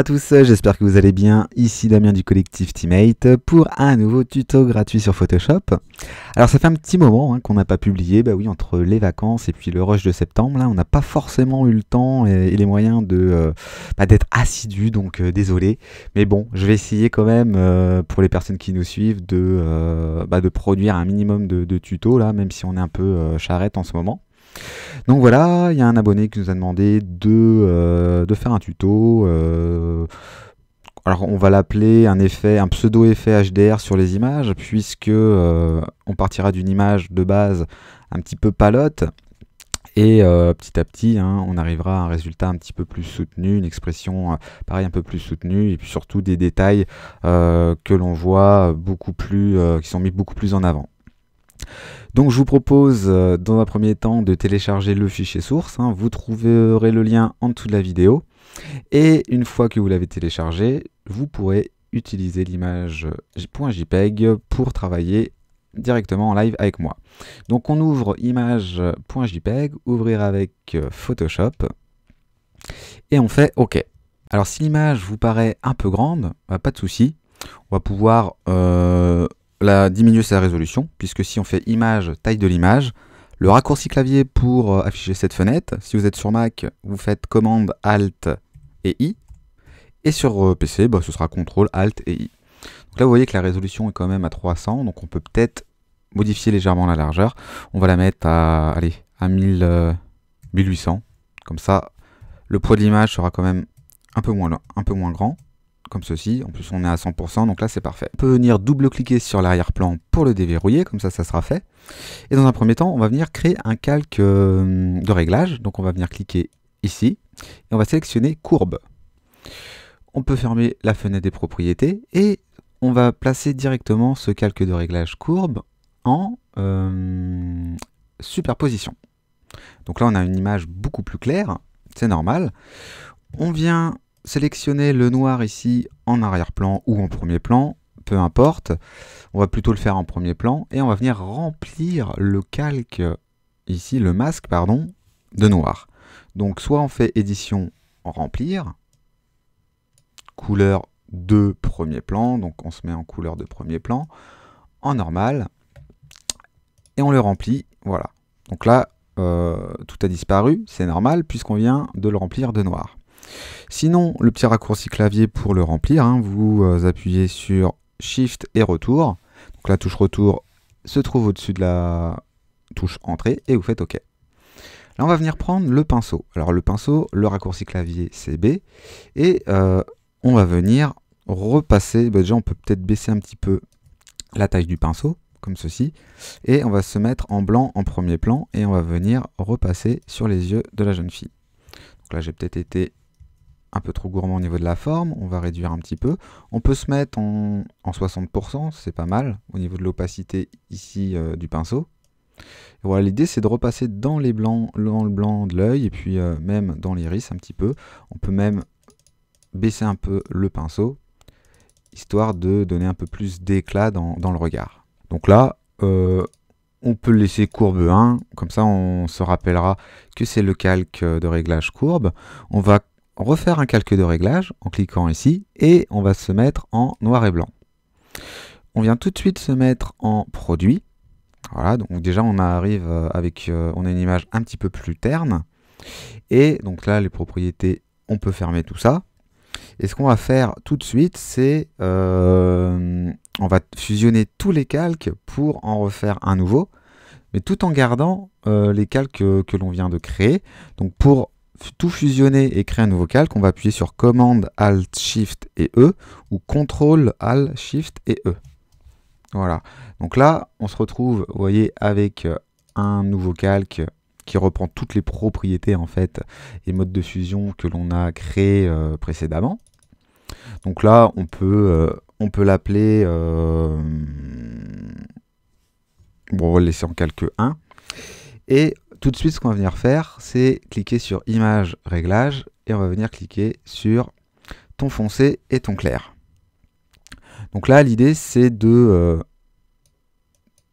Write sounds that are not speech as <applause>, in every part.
à tous, j'espère que vous allez bien. Ici Damien du collectif Teammate pour un nouveau tuto gratuit sur Photoshop. Alors ça fait un petit moment hein, qu'on n'a pas publié, bah oui, entre les vacances et puis le rush de septembre, là on n'a pas forcément eu le temps et, les moyens de euh, bah, d'être assidu, donc euh, désolé. Mais bon, je vais essayer quand même euh, pour les personnes qui nous suivent de, bah, de produire un minimum de, de tutos là, même si on est un peu charrette en ce moment. Donc voilà, il y a un abonné qui nous a demandé de, euh, de faire un tuto. Euh, alors on va l'appeler un effet, un pseudo-effet HDR sur les images, puisque euh, on partira d'une image de base un petit peu palote. Et petit à petit, hein, on arrivera à un résultat un petit peu plus soutenu, une expression pareil un peu plus soutenue, et puis surtout des détails que l'on voit beaucoup plus, qui sont mis beaucoup plus en avant. Donc je vous propose euh, dans un premier temps de télécharger le fichier source, hein. vous trouverez le lien en dessous de la vidéo, et une fois que vous l'avez téléchargé, vous pourrez utiliser l'image euh, .jpeg pour travailler directement en live avec moi. Donc on ouvre image.jpeg, euh, ouvrir avec Photoshop, et on fait OK. Alors si l'image vous paraît un peu grande, bah, pas de souci, on va pouvoir la diminuer sa résolution, puisque si on fait image, taille de l'image, le raccourci clavier pour euh, afficher cette fenêtre, si vous êtes sur Mac, vous faites commande Alt et I, et sur euh, PC, bah, ce sera CTRL, Alt et I. Donc là, vous voyez que la résolution est quand même à 300, donc on peut peut-être modifier légèrement la largeur. On va la mettre à, allez, à 1000, 1800, euh, comme ça, le poids de l'image sera quand même un peu moins, un peu moins grand comme ceci. En plus, on est à 100%, donc là, c'est parfait. On peut venir double-cliquer sur l'arrière-plan pour le déverrouiller, comme ça, ça sera fait. Et dans un premier temps, on va venir créer un calque euh, de réglage. Donc, on va venir cliquer ici, et on va sélectionner courbe. On peut fermer la fenêtre des propriétés, et on va placer directement ce calque de réglage courbe en euh, superposition. Donc là, on a une image beaucoup plus claire, c'est normal. On vient sélectionner le noir ici en arrière-plan ou en premier plan, peu importe. On va plutôt le faire en premier plan et on va venir remplir le calque, ici le masque, pardon, de noir. Donc soit on fait édition remplir, couleur de premier plan, donc on se met en couleur de premier plan, en normal, et on le remplit, voilà. Donc là, euh, tout a disparu, c'est normal, puisqu'on vient de le remplir de noir. Sinon, le petit raccourci clavier pour le remplir, hein, vous euh, appuyez sur Shift et retour. la touche retour se trouve au-dessus de la touche entrée et vous faites OK. Là, on va venir prendre le pinceau. Alors le pinceau, le raccourci clavier, c'est B. Et euh, on va venir repasser. Bah, déjà, on peut peut-être baisser un petit peu la taille du pinceau, comme ceci. Et on va se mettre en blanc en premier plan et on va venir repasser sur les yeux de la jeune fille. Donc là, j'ai peut-être été un peu trop gourmand au niveau de la forme, on va réduire un petit peu. On peut se mettre en, 60%, c'est pas mal, au niveau de l'opacité ici euh, du pinceau. voilà, l'idée c'est de repasser dans, les blancs, dans le blanc de l'œil et puis euh, même dans l'iris un petit peu. On peut même baisser un peu le pinceau, histoire de donner un peu plus d'éclat dans, le regard. Donc là, euh, on peut laisser courbe 1, comme ça on se rappellera que c'est le calque de réglage courbe. On va refaire un calque de réglage en cliquant ici et on va se mettre en noir et blanc. On vient tout de suite se mettre en produit. Voilà, donc déjà on arrive euh, avec euh, on a une image un petit peu plus terne. Et donc là, les propriétés, on peut fermer tout ça. Et ce qu'on va faire tout de suite, c'est euh, on va fusionner tous les calques pour en refaire un nouveau, mais tout en gardant les calques que l'on vient de créer. Donc pour tout fusionner et créer un nouveau calque, on va appuyer sur commande Alt Shift et E ou ctrl, Alt Shift et E. Voilà. Donc là, on se retrouve, vous voyez, avec euh, un nouveau calque qui reprend toutes les propriétés en fait et mode de fusion que l'on a créé euh, précédemment. Donc là, on peut, euh, on peut l'appeler bon, on va le laisser en calque 1 et tout de suite, ce qu'on va venir faire, c'est cliquer sur Image, réglage et on va venir cliquer sur ton foncé et ton clair. Donc là, l'idée, c'est de euh,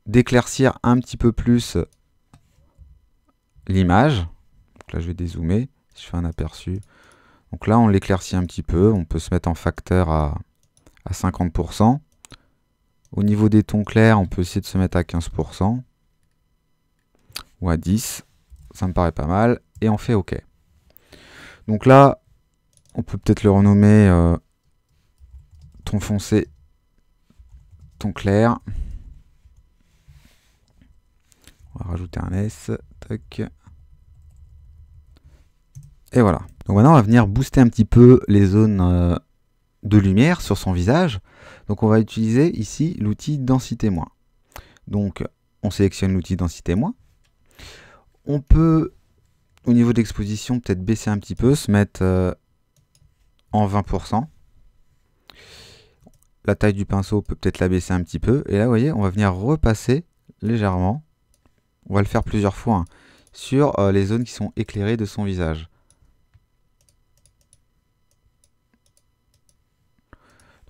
d'éclaircir un petit peu plus l'image. là, je vais dézoomer, je fais un aperçu. Donc là, on l'éclaircit un petit peu, on peut se mettre en facteur à, à 50%. Au niveau des tons clairs, on peut essayer de se mettre à 15% ou à 10. Ça me paraît pas mal. Et on fait OK. Donc là, on peut peut-être le renommer euh, ton foncé, ton clair. On va rajouter un S. Et voilà. Donc maintenant, on va venir booster un petit peu les zones euh, de lumière sur son visage. Donc on va utiliser ici l'outil densité moins. Donc on sélectionne l'outil densité moins. On peut, au niveau d'exposition peut-être baisser un petit peu, se mettre euh, en 20%. La taille du pinceau peut peut-être la baisser un petit peu. Et là, vous voyez, on va venir repasser légèrement. On va le faire plusieurs fois hein, sur euh, les zones qui sont éclairées de son visage.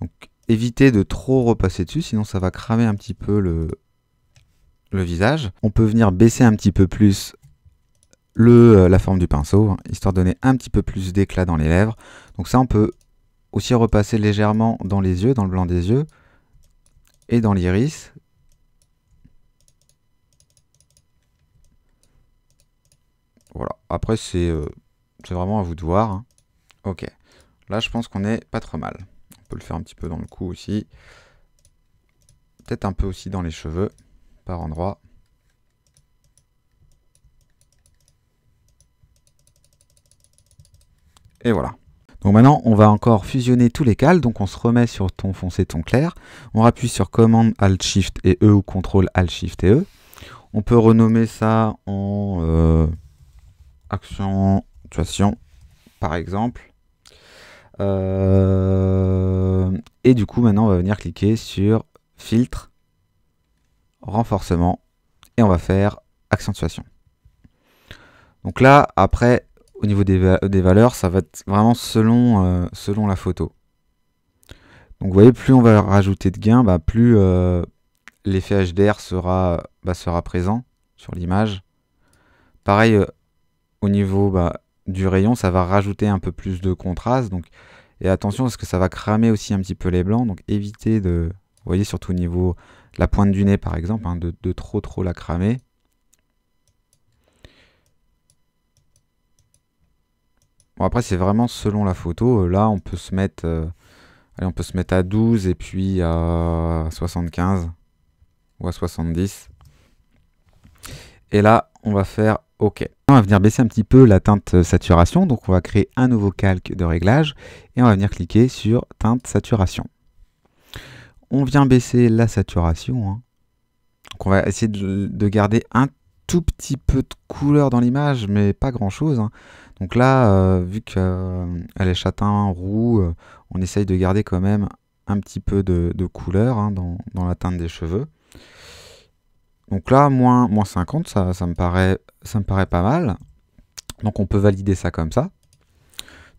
Donc évitez de trop repasser dessus, sinon ça va cramer un petit peu le, le visage. On peut venir baisser un petit peu plus euh, la forme du pinceau, histoire de donner un petit peu plus d'éclat dans les lèvres. Donc ça, on peut aussi repasser légèrement dans les yeux, dans le blanc des yeux, et dans l'iris. Voilà, après c'est euh, vraiment à vous de voir. Hein. Ok, là je pense qu'on est pas trop mal. On peut le faire un petit peu dans le cou aussi. Peut-être un peu aussi dans les cheveux, par endroits. Et voilà. Donc maintenant, on va encore fusionner tous les cales. Donc on se remet sur ton foncé, ton clair. On appuie sur commande Alt Shift et E ou contrôle Alt Shift et E. On peut renommer ça en euh, accentuation, par exemple. Euh, et du coup, maintenant, on va venir cliquer sur filtre, renforcement, et on va faire accentuation. Donc là, après, au niveau des, valeurs, ça va être vraiment selon, euh, selon la photo. Donc vous voyez, plus on va rajouter de gains, bah, plus euh, l'effet HDR sera, bah, sera présent sur l'image. Pareil, euh, au niveau bah, du rayon, ça va rajouter un peu plus de contraste. Donc, et attention, parce que ça va cramer aussi un petit peu les blancs. Donc évitez de, vous voyez, surtout au niveau la pointe du nez par exemple, hein, de, de trop trop la cramer. après, c'est vraiment selon la photo. Euh, là, on peut se mettre, euh, allez, on peut se mettre à 12 et puis à 75 ou à 70. Et là, on va faire OK. On va venir baisser un petit peu la teinte euh, saturation. Donc, on va créer un nouveau calque de réglage et on va venir cliquer sur teinte saturation. On vient baisser la saturation. Hein. Donc, on va essayer de, de garder un tout petit peu de couleur dans l'image, mais pas grand chose. Hein. Donc là, euh, vu qu'elle euh, est châtain, roux, euh, on essaye de garder quand même un petit peu de, couleur hein, dans, dans, la teinte des cheveux. Donc là, moins, moins 50, ça, ça, me paraît, ça me paraît pas mal. Donc on peut valider ça comme ça.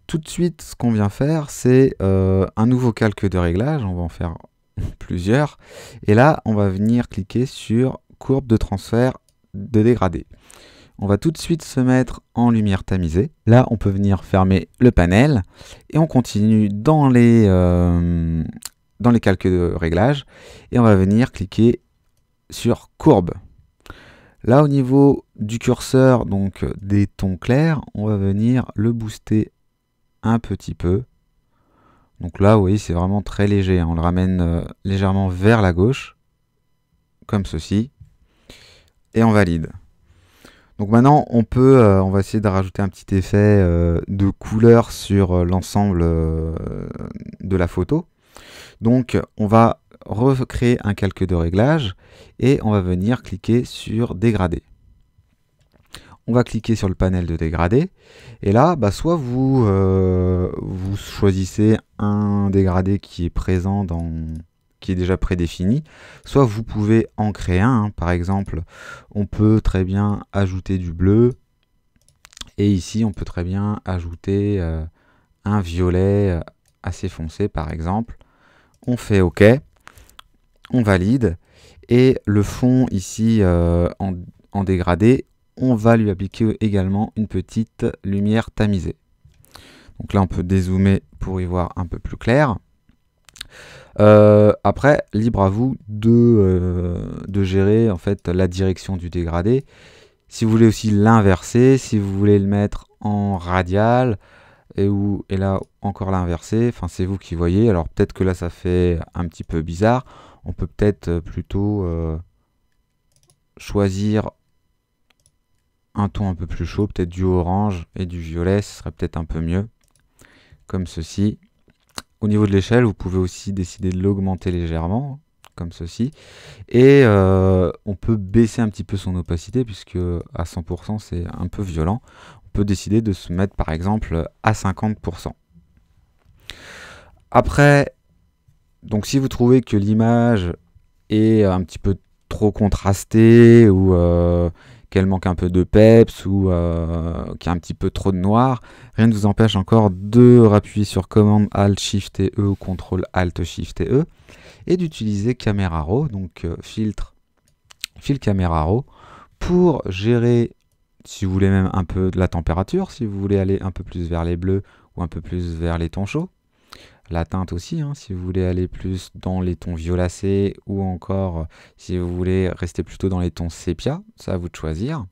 Tout de suite, ce qu'on vient faire, c'est un nouveau calque de réglage. On va en faire <laughs> plusieurs. Et là, on va venir cliquer sur courbe de transfert de dégradé. On va tout de suite se mettre en lumière tamisée. Là, on peut venir fermer le panel et on continue dans les, euh, dans les calques de réglage et on va venir cliquer sur courbe. Là, au niveau du curseur, donc des tons clairs, on va venir le booster un petit peu. Donc là, vous voyez, c'est vraiment très léger. Hein. On le ramène euh, légèrement vers la gauche, comme ceci et on valide. Donc maintenant, on peut, euh, on va essayer de rajouter un petit effet euh, de couleur sur euh, l'ensemble de la photo. Donc on va recréer un calque de réglage et on va venir cliquer sur dégrader. On va cliquer sur le panel de dégradé et là, bah, soit vous, vous choisissez un dégradé qui est présent dans, déjà prédéfini, soit vous pouvez en créer un, hein. par exemple, on peut très bien ajouter du bleu, et ici on peut très bien ajouter euh, un violet euh, assez foncé par exemple, on fait OK, on valide, et le fond ici euh, en dégradé, on va lui appliquer également une petite lumière tamisée. Donc là, on peut dézoomer pour y voir un peu plus clair. Euh, après, libre à vous de, euh, de gérer en fait la direction du dégradé. Si vous voulez aussi l'inverser, si vous voulez le mettre en radial, et, où, et là encore l'inverser, enfin c'est vous qui voyez. Alors peut-être que là ça fait un petit peu bizarre. On peut peut-être euh, plutôt choisir un ton un peu plus chaud, peut-être du orange et du violet, ce serait peut-être un peu mieux. Comme ceci. Au niveau de l'échelle, vous pouvez aussi décider de l'augmenter légèrement, comme ceci. Et euh, on peut baisser un petit peu son opacité, puisque à 100% c'est un peu violent. On peut décider de se mettre par exemple à 50%. Après, donc si vous trouvez que l'image est un petit peu trop contrastée ou euh, qu'elle manque un peu de peps ou euh, qu'il y a un petit peu trop de noir, rien ne vous empêche encore de rappuyer sur commande Alt Shift et E ou contrôle Alt Shift et E et d'utiliser Camera Raw, donc euh, filtre, fil Camera Raw pour gérer si vous voulez même un peu de la température, si vous voulez aller un peu plus vers les bleus ou un peu plus vers les tons chauds la teinte aussi, hein, si vous voulez aller plus dans les tons violacés ou encore euh, si vous voulez rester plutôt dans les tons sépia, ça à vous de choisir.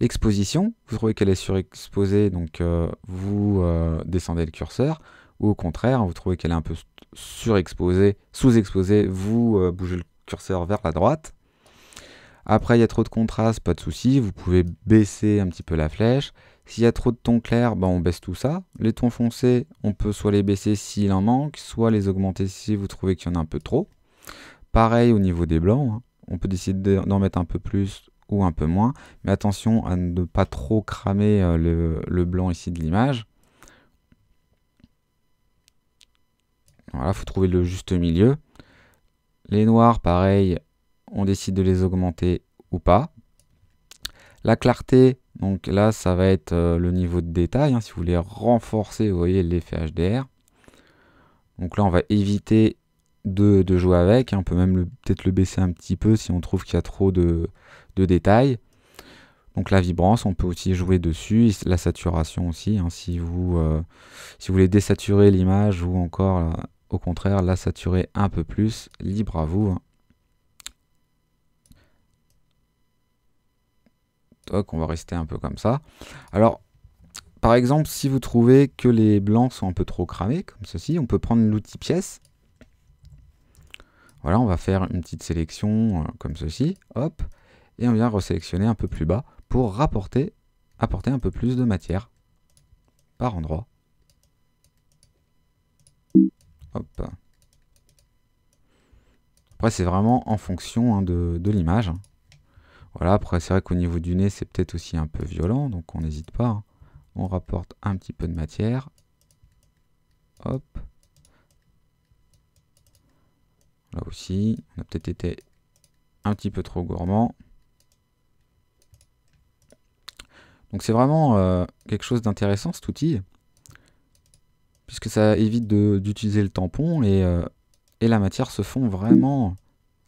L'exposition, vous trouvez qu'elle est surexposée, donc euh, vous euh, descendez le curseur, ou au contraire, vous trouvez qu'elle est un peu surexposée, sous-exposée, vous bougez le curseur vers la droite. Après, il y a trop de contraste, pas de souci, vous pouvez baisser un petit peu la flèche. S'il y a trop de tons clairs, bah, on baisse tout ça. Les tons foncés, on peut soit les baisser s'il en manque, soit les augmenter si vous trouvez qu'il y en a un peu trop. Pareil au niveau des blancs, hein. on peut décider d'en mettre un peu plus ou un peu moins. Mais attention à ne pas trop cramer euh, le, le blanc ici de l'image. Voilà, il faut trouver le juste milieu. Les noirs, pareil, on décide de les augmenter ou pas. La clarté, donc là, ça va être euh, le niveau de détail. Hein, si vous voulez renforcer, vous voyez, l'effet HDR. Donc là, on va éviter de, jouer avec. Hein, on peut même peut-être le baisser un petit peu si on trouve qu'il y a trop de, détails. Donc la vibrance, on peut aussi jouer dessus, la saturation aussi, hein, si, vous, euh, si vous voulez désaturer l'image ou encore, euh, au contraire, la saturer un peu plus, libre à vous. on va rester un peu comme ça. Alors, par exemple, si vous trouvez que les blancs sont un peu trop cramés, comme ceci, on peut prendre l'outil pièce. Voilà, on va faire une petite sélection euh, comme ceci, hop, et on vient resélectionner un peu plus bas pour rapporter, apporter un peu plus de matière par endroit. Après, c'est vraiment en fonction hein, de l'image. Voilà, après c'est vrai qu'au niveau du nez, c'est peut-être aussi un peu violent, donc on n'hésite pas. Hein. On rapporte un petit peu de matière. Hop. Là aussi, on a peut-être été un petit peu trop gourmand. Donc c'est vraiment euh, quelque chose d'intéressant cet outil, puisque ça évite d'utiliser le tampon et, euh, et la matière se fond vraiment,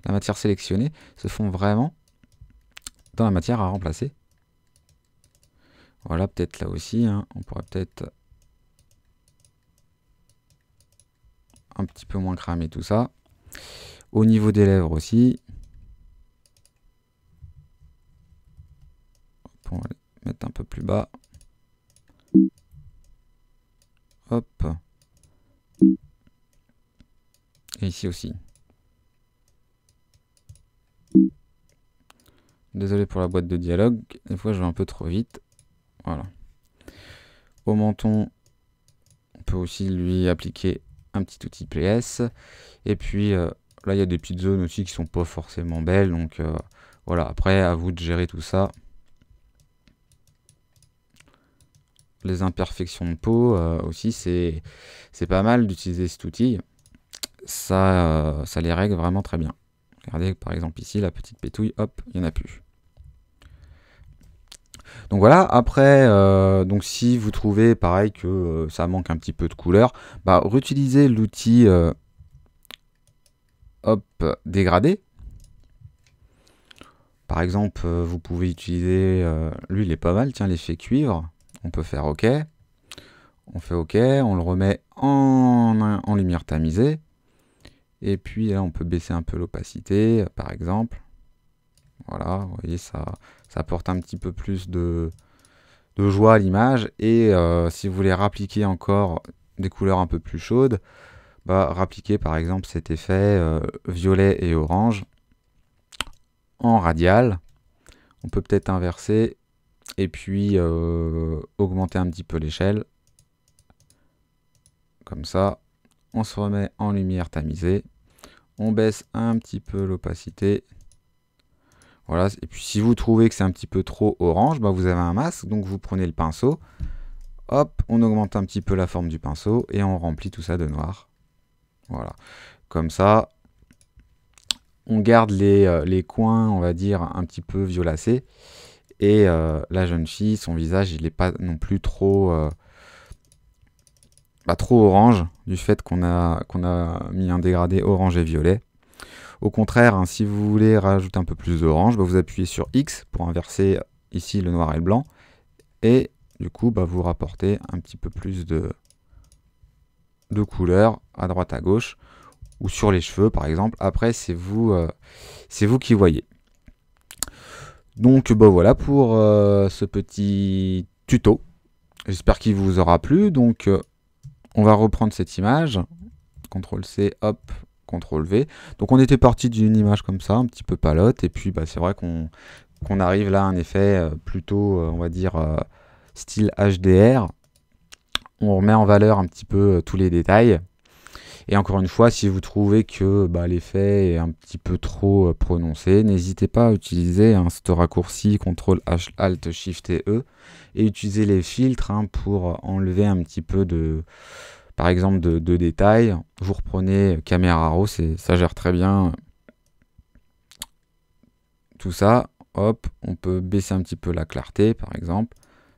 la matière sélectionnée se fond vraiment dans la matière à remplacer. Voilà, peut-être là aussi, hein, on pourrait peut-être un petit peu moins cramer tout ça. Au niveau des lèvres aussi. On va mettre un peu plus bas. Hop. Et ici aussi. Désolé pour la boîte de dialogue, des fois je vais un peu trop vite. Voilà. Au menton, on peut aussi lui appliquer un petit outil PS. Et puis euh, là, il y a des petites zones aussi qui sont pas forcément belles. Donc euh, voilà, après, à vous de gérer tout ça. Les imperfections de peau euh, aussi, c'est pas mal d'utiliser cet outil. Ça, ça les règle vraiment très bien. Regardez par exemple ici, la petite pétouille, hop, il n'y en a plus. Donc voilà, après, euh, donc si vous trouvez pareil que euh, ça manque un petit peu de couleur, bah, réutilisez l'outil euh, hop dégradé. Par exemple, vous pouvez utiliser, lui il est pas mal, tiens l'effet cuivre, on peut faire OK. On fait OK, on le remet en lumière tamisée. Et puis là, on peut baisser un peu l'opacité, par exemple. Voilà, vous voyez, ça, ça apporte un petit peu plus de, joie à l'image. Et euh, si vous voulez rappliquer encore des couleurs un peu plus chaudes, bah, rappliquer par exemple cet effet euh, violet et orange en radial. On peut peut-être inverser et puis euh, augmenter un petit peu l'échelle. Comme ça, on se remet en lumière tamisée on baisse un petit peu l'opacité. Voilà, et puis si vous trouvez que c'est un petit peu trop orange, bah, vous avez un masque, donc vous prenez le pinceau, hop, on augmente un petit peu la forme du pinceau, et on remplit tout ça de noir. Voilà, comme ça, on garde les, euh, les coins, on va dire, un petit peu violacés, et euh, la jeune fille, son visage, il n'est pas non plus trop... Euh, bah, trop orange, du fait qu'on a, qu'on a mis un dégradé orange et violet. Au contraire, hein, si vous voulez rajouter un peu plus d'orange, bah, vous appuyez sur X pour inverser euh, ici le noir et le blanc. Et du coup, bah, vous rapportez un petit peu plus de, de couleurs à droite à gauche ou sur les cheveux par exemple. Après, c'est vous, euh, c'est vous qui voyez. Donc bah, voilà pour euh, ce petit tuto. J'espère qu'il vous aura plu. Donc on va reprendre cette image. CTRL-C, hop, CTRL-V. Donc on était parti d'une image comme ça, un petit peu palote, et puis bah, c'est vrai qu'on arrive là à un effet euh, plutôt, euh, on va dire, euh, style HDR. On remet en valeur un petit peu tous les détails. Et encore une fois, si vous trouvez que bah, l'effet est un petit peu trop euh, prononcé, n'hésitez pas à utiliser ce raccourci CTRL Alt Shift et E et utiliser les filtres hein, pour euh, enlever un petit peu de par exemple de, détails. Vous reprenez euh, Camera Raw, ça gère très bien tout ça. Hop, on peut baisser un petit peu la clarté par exemple,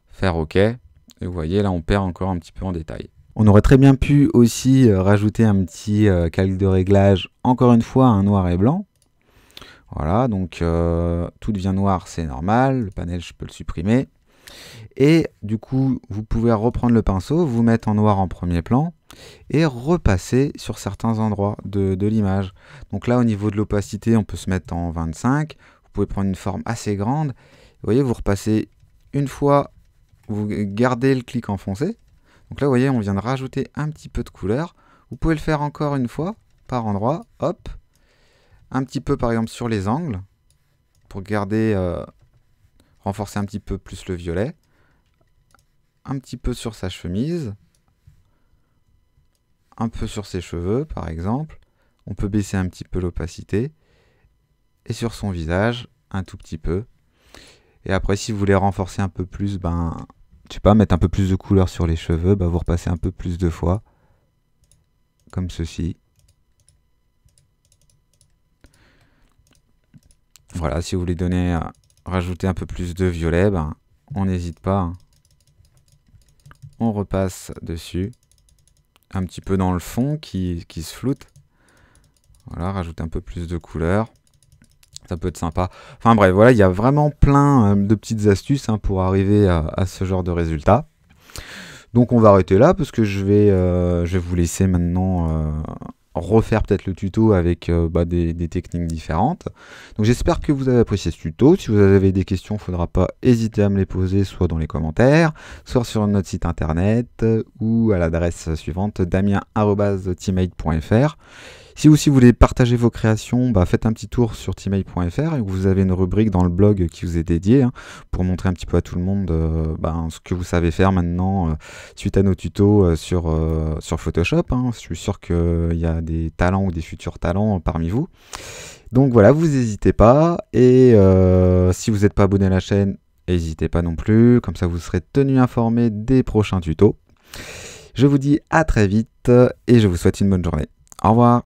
faire OK. Et vous voyez là on perd encore un petit peu en détail. On aurait très bien pu aussi euh, rajouter un petit euh, calque de réglage, encore une fois, un noir et blanc. Voilà, donc euh, tout devient noir, c'est normal. Le panel, je peux le supprimer. Et du coup, vous pouvez reprendre le pinceau, vous mettre en noir en premier plan et repasser sur certains endroits de, de l'image. Donc là, au niveau de l'opacité, on peut se mettre en 25. Vous pouvez prendre une forme assez grande. Vous voyez, vous repassez une fois, vous gardez le clic enfoncé donc là, vous voyez, on vient de rajouter un petit peu de couleur. Vous pouvez le faire encore une fois, par endroit, hop. Un petit peu, par exemple, sur les angles, pour garder, euh, renforcer un petit peu plus le violet. Un petit peu sur sa chemise. Un peu sur ses cheveux, par exemple. On peut baisser un petit peu l'opacité. Et sur son visage, un tout petit peu. Et après, si vous voulez renforcer un peu plus, ben, je sais pas, mettre un peu plus de couleur sur les cheveux, vous repassez un peu plus de fois. Comme ceci. Voilà, si vous voulez donner, euh, rajouter un peu plus de violet, ben, on n'hésite pas. Hein. On repasse dessus. Un petit peu dans le fond qui, qui se floute. Voilà, rajouter un peu plus de couleur ça peut être sympa. Enfin bref, voilà, il y a vraiment plein euh, de petites astuces hein, pour arriver à, ce genre de résultat. Donc on va arrêter là parce que je vais, euh, je vais vous laisser maintenant euh, refaire peut-être le tuto avec bah, des, techniques différentes. Donc j'espère que vous avez apprécié ce tuto. Si vous avez des questions, il ne faudra pas hésiter à me les poser soit dans les commentaires, soit sur notre site internet ou à l'adresse suivante damien.teammate.fr. Si vous, aussi vous voulez partager vos créations, bah, faites un petit tour sur timail.fr et vous avez une rubrique dans le blog qui vous est dédiée hein, pour montrer un petit peu à tout le monde euh, bah, ce que vous savez faire maintenant euh, suite à nos tutos euh, sur, sur Photoshop. Hein. Je suis sûr qu'il y a des talents ou des futurs talents parmi vous. Donc voilà, vous n'hésitez pas. Et si vous n'êtes pas abonné à la chaîne, n'hésitez pas non plus. Comme ça, vous serez tenu informé des prochains tutos. Je vous dis à très vite et je vous souhaite une bonne journée. Au revoir.